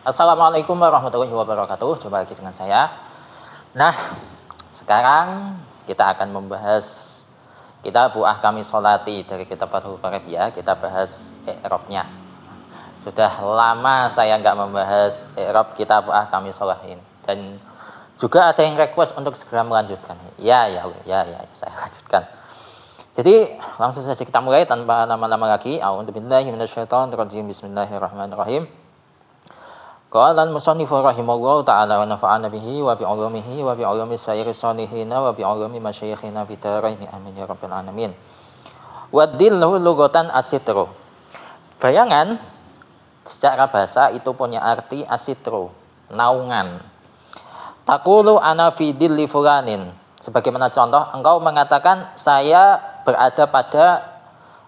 Assalamualaikum warahmatullahi wabarakatuh. Coba lagi dengan saya. Nah, sekarang kita akan membahas kita buah kami solati dari kitab Fathul ya. Kita bahas i'rabnya. Sudah lama saya nggak membahas i'rab kita buah kami solatin dan juga ada yang request untuk segera melanjutkan. Ya, ya, ya, ya, saya lanjutkan. Jadi langsung saja kita mulai tanpa nama-nama lagi. untuk A'udzubillahi minasyaitonirrajim. Bismillahirrahmanirrahim. Qala al-musannifu rahimahullahu ta'ala wa nafa'ana bihi wa bi'ulumihi wa bi'ulumi sayyiri salihina wa bi'ulumi masyayikhina bidaraini amin ya rabbal alamin. Wadillu lugotan asitro. Bayangan secara bahasa itu punya arti asitro, naungan. Takulu ana fi dilli fulanin. Sebagaimana contoh, engkau mengatakan saya berada pada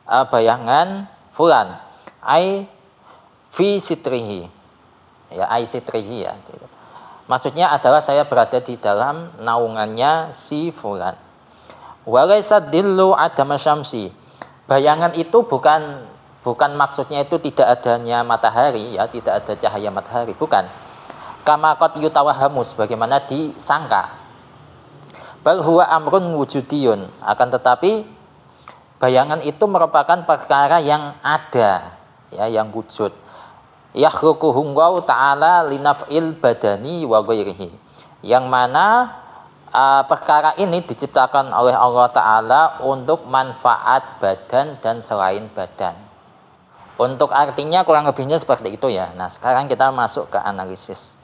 eh, bayangan fulan. Ai fi sitrihi ya aisitrihi gitu. ya maksudnya adalah saya berada di dalam naungannya si fulan walaysa dillu adama syamsi bayangan itu bukan bukan maksudnya itu tidak adanya matahari ya tidak ada cahaya matahari bukan Kamakot qad yutawahamu sebagaimana disangka bal huwa amrun wujudiyun akan tetapi bayangan itu merupakan perkara yang ada ya yang wujud yahrukuhum ta'ala linaf'il badani wa ghairihi yang mana uh, perkara ini diciptakan oleh Allah taala untuk manfaat badan dan selain badan untuk artinya kurang lebihnya seperti itu ya nah sekarang kita masuk ke analisis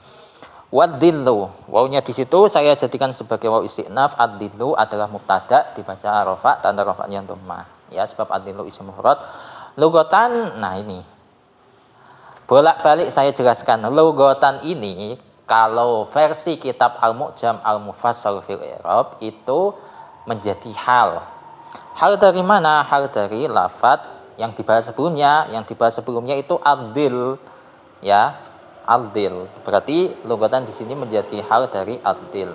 Wadillu Wawnya di situ saya jadikan sebagai waw isi'naf Adillu adalah mubtada Dibaca rofa tanda rofaknya ma. Ya sebab adillu isi Lugotan Nah ini Bolak-balik saya jelaskan, logotan ini kalau versi kitab Al-Mu'jam Al-Mufassal fil Arab itu menjadi hal. Hal dari mana? Hal dari lafat yang dibahas sebelumnya, yang dibahas sebelumnya itu adil ya, adil. Berarti logotan di sini menjadi hal dari adil.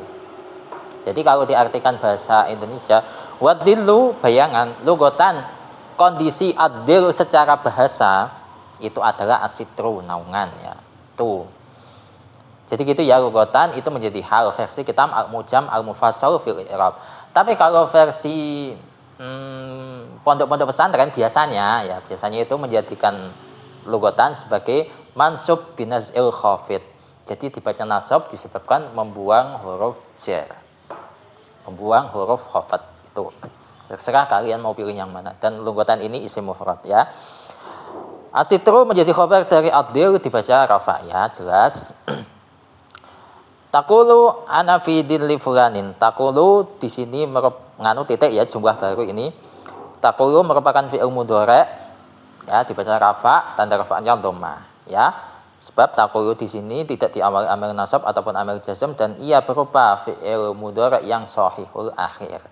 Jadi kalau diartikan bahasa Indonesia, wadilu bayangan, logotan kondisi adil secara bahasa itu adalah asitru naungan ya tuh jadi gitu ya rugotan itu menjadi hal versi kita al-mujam al-mufassal fil irab tapi kalau versi hmm, pondok-pondok hmm, pesantren biasanya ya biasanya itu menjadikan lugotan sebagai mansub il khafid jadi dibaca nasab disebabkan membuang huruf jer membuang huruf khafat itu terserah kalian mau pilih yang mana dan lugotan ini isim mufrad ya Asitru menjadi khobar dari adil dibaca rafa ya jelas. Takulu anafidin li fulanin. Takulu di sini nganu titik ya jumlah baru ini. Takulu merupakan fi'il mudhari ya dibaca rafa tanda rafa'nya dhamma ya. Sebab takulu di sini tidak diawali amal nasab ataupun amal jazm dan ia berupa fi'il mudhari yang sahihul akhir.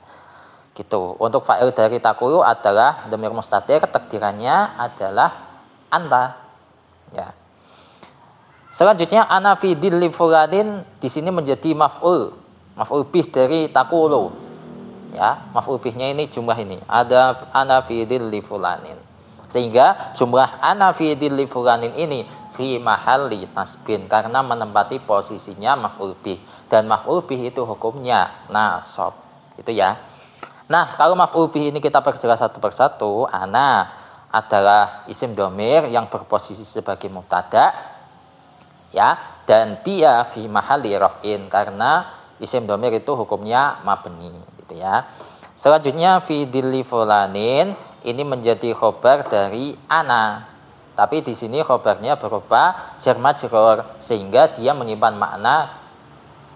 Gitu. Untuk fa'il dari takulu adalah demir mustatir takdirannya adalah anta ya selanjutnya ana fi dilli fulanin di sini menjadi maf'ul maf'ul bih dari takulu ya maf'ul bihnya ini jumlah ini ada ana fi dilli sehingga jumlah ana fi dilli fulanin ini fi mahalli nasbin karena menempati posisinya maf'ul bih dan maf'ul bih itu hukumnya nasab itu ya nah kalau maf'ul bih ini kita perjelas satu persatu ana adalah isim domir yang berposisi sebagai mutada, ya dan dia fi mahali rofin karena isim domir itu hukumnya mabni gitu ya selanjutnya fi dilifolanin ini menjadi khobar dari ana tapi di sini khobarnya berupa jerma jeror sehingga dia menyimpan makna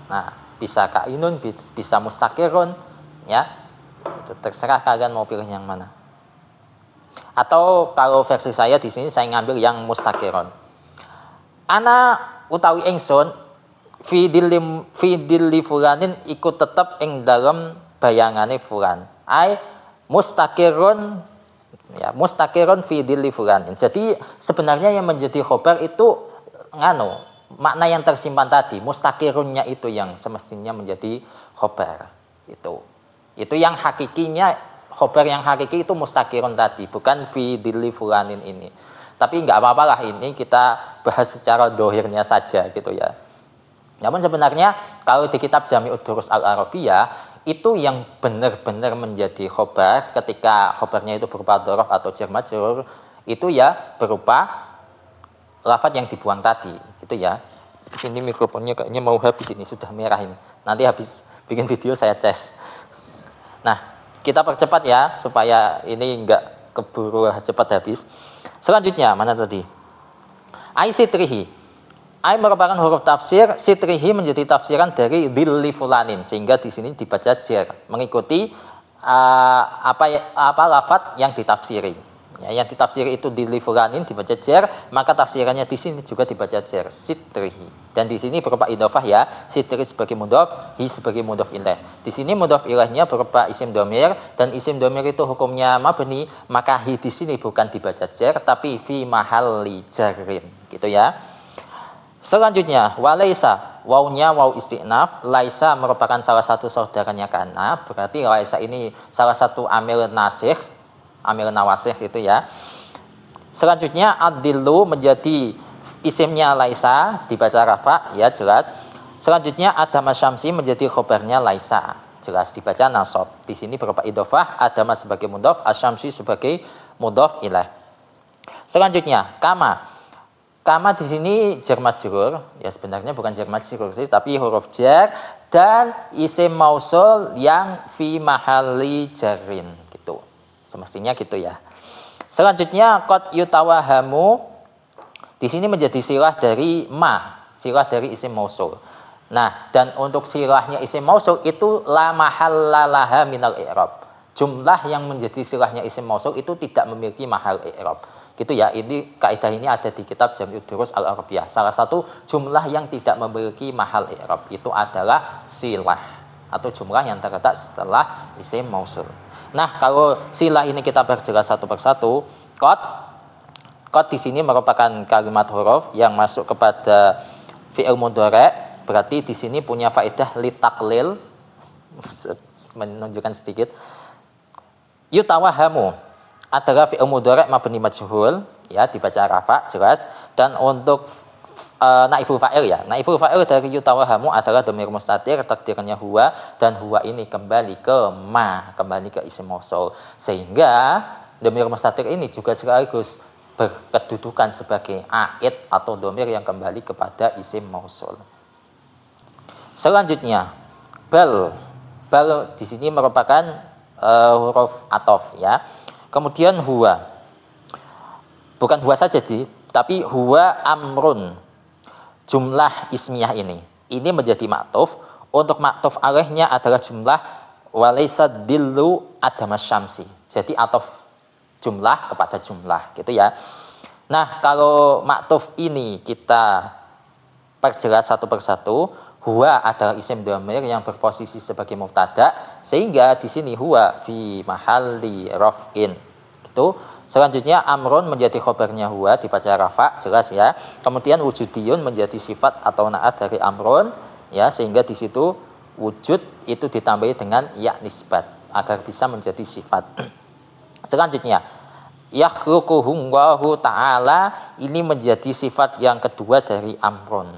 nah bisa kainun bisa mustakirun ya itu terserah kalian mau pilih yang mana atau kalau versi saya di sini saya ngambil yang mustakiron. Ana utawi engson fi dilim fi fulanin iku ing dalam bayangane fulan. Ai mustakiron ya mustakiron fi fulanin. Jadi sebenarnya yang menjadi khobar itu ngano makna yang tersimpan tadi mustakirunnya itu yang semestinya menjadi khobar itu itu yang hakikinya khobar yang hakiki itu mustakirun tadi, bukan fi dili fulanin ini. Tapi nggak apa-apalah ini kita bahas secara dohirnya saja gitu ya. Namun sebenarnya kalau di kitab Jami Udurus Al-Arabiyah itu yang benar-benar menjadi khobar ketika khobarnya itu berupa dorof atau jermajur itu ya berupa lafat yang dibuang tadi gitu ya ini mikrofonnya kayaknya mau habis ini sudah merah ini nanti habis bikin video saya cek. nah kita percepat ya supaya ini enggak keburu cepat habis. Selanjutnya mana tadi? Ai trihi. Ai merupakan huruf tafsir, sitrihi menjadi tafsiran dari dilli fulanin sehingga di sini dibaca jir, mengikuti uh, apa ya, apa lafat yang ditafsiri. Ya, yang ditafsir itu di livranin dibaca jer maka tafsirannya di sini juga dibaca jer sitrihi. Dan di sini berupa idofah ya, sitri sebagai mudhof, hi sebagai mudof ilah. Di sini mudof ilahnya berupa isim domir dan isim domir itu hukumnya mabni, maka hi di sini bukan dibaca jer tapi fi mahalli jarin. Gitu ya. Selanjutnya, walaisa, wawnya waw istiqnaf, laisa merupakan salah satu saudaranya kana, berarti laisa ini salah satu amil nasih amil nawasih itu ya. Selanjutnya Adilu menjadi isimnya laisa dibaca rafa ya jelas. Selanjutnya ada Syamsi menjadi khobarnya laisa jelas dibaca nasob. Di sini berupa idofah, adama sebagai mudof, asyamsi sebagai mudof ilah. Selanjutnya kama. Kama di sini jermat jurur, ya sebenarnya bukan jermat jurur sih, tapi huruf jer dan isim mausul yang fi mahali jarin. Semestinya gitu ya. Selanjutnya kot yutawahamu di sini menjadi silah dari ma, silah dari isim mausul. Nah, dan untuk silahnya isim mausul itu la mahallalaha minal i'rab. Jumlah yang menjadi silahnya isim mausul itu tidak memiliki mahal i'rab. Gitu ya, ini kaidah ini ada di kitab Jami'ud Durus Al-Arabiyah. Salah satu jumlah yang tidak memiliki mahal i'rab itu adalah silah atau jumlah yang terletak setelah isim mausul. Nah, kalau sila ini kita berjelas satu persatu, kot kot di sini merupakan kalimat huruf yang masuk kepada fi'il mudore, berarti di sini punya faedah litaklil menunjukkan sedikit yutawahamu adalah fi'il mudore mabni majhul ya dibaca rafa jelas dan untuk uh, eh, naibu fa'il ya. Naibu fa'il dari yutawahamu adalah domir mustatir takdirnya huwa dan huwa ini kembali ke ma, kembali ke isim mosol. Sehingga domir mustatir ini juga sekaligus berkedudukan sebagai aid atau domir yang kembali kepada isim mausul. Selanjutnya bal bal di sini merupakan uh, huruf atof ya. Kemudian huwa bukan huwa saja di tapi huwa amrun jumlah ismiyah ini. Ini menjadi maktuf. Untuk maktuf alehnya adalah jumlah walaysa dillu adama syamsi. Jadi atof jumlah kepada jumlah gitu ya. Nah, kalau maktuf ini kita perjelas satu persatu, huwa adalah isim domir yang berposisi sebagai mubtada sehingga di sini huwa fi mahalli raf'in. Itu Selanjutnya amron menjadi khobarnya huwa baca rafa jelas ya. Kemudian wujudiyun menjadi sifat atau naat dari amron ya sehingga di situ wujud itu ditambahi dengan ya nisbat agar bisa menjadi sifat. Selanjutnya yakhluquhum ta'ala ini menjadi sifat yang kedua dari amron.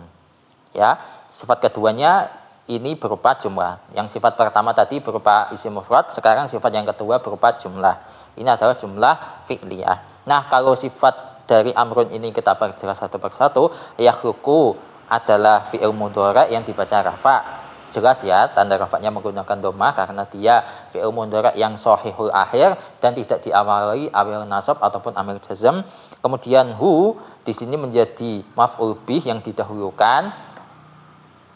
Ya, sifat keduanya ini berupa jumlah. Yang sifat pertama tadi berupa isim mufrad, sekarang sifat yang kedua berupa jumlah. Ini adalah jumlah fi'liyah. Nah, kalau sifat dari amrun ini kita perjelas satu persatu, yahruku adalah fi'il mudhara yang dibaca rafa. Jelas ya, tanda rafaknya menggunakan doma karena dia fi'il mudhara yang sohihul akhir dan tidak diawali amil nasab ataupun amil jazm. Kemudian hu di sini menjadi maf'ul bih yang didahulukan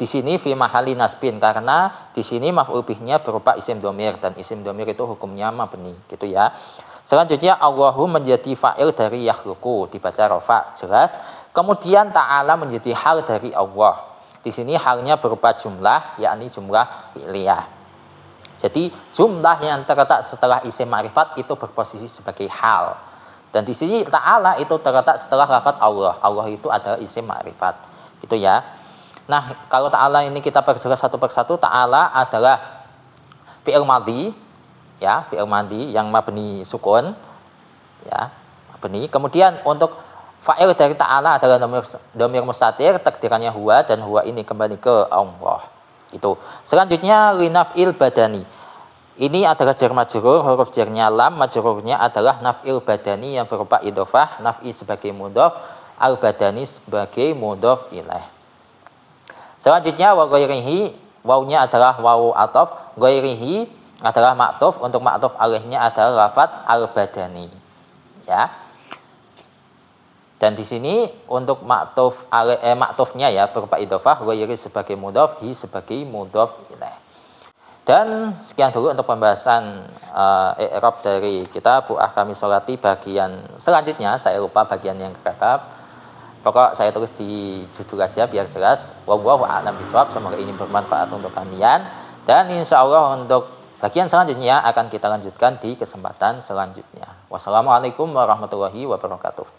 di sini fi mahali nasbin karena di sini maf'ul berupa isim domir dan isim domir itu hukumnya mabni gitu ya. Selanjutnya Allahu menjadi fa'il dari yahluku dibaca rofa jelas. Kemudian ta'ala menjadi hal dari Allah. Di sini halnya berupa jumlah yakni jumlah fi'liyah. Jadi jumlah yang terletak setelah isim ma'rifat itu berposisi sebagai hal. Dan di sini ta'ala itu terletak setelah lafat Allah. Allah itu adalah isim ma'rifat. Itu ya. Nah, kalau ta'ala ini kita perjelas satu persatu, ta'ala adalah fi'il madi, ya, fi'il madi yang mabni sukun, ya, mabni. Kemudian untuk fa'il dari ta'ala adalah domir, domir mustatir, takdirannya huwa, dan huwa ini kembali ke Allah. Itu. Selanjutnya, linaf'il badani. Ini adalah jar majrur, huruf jarnya lam, majrurnya adalah naf'il badani yang berupa idofah, naf'i sebagai mudof, al badani sebagai mudof ilah. Selanjutnya wa ghairihi wawunya adalah wawu atof, ghairihi adalah maktuf, untuk maktuf alihnya adalah lafat al-badani. Ya. Dan di sini untuk maktuf alih, eh, maktufnya ya berupa idofah ghairi sebagai mudof hi sebagai mudof ilaih. Dan sekian dulu untuk pembahasan uh, eh, Iqrab dari kita buah kami Solati bagian selanjutnya, saya lupa bagian yang keberapa Pokok saya tulis di judul aja biar jelas. Wallahu a'lam bishawab. Semoga ini bermanfaat untuk kalian dan insya Allah untuk bagian selanjutnya akan kita lanjutkan di kesempatan selanjutnya. Wassalamualaikum warahmatullahi wabarakatuh.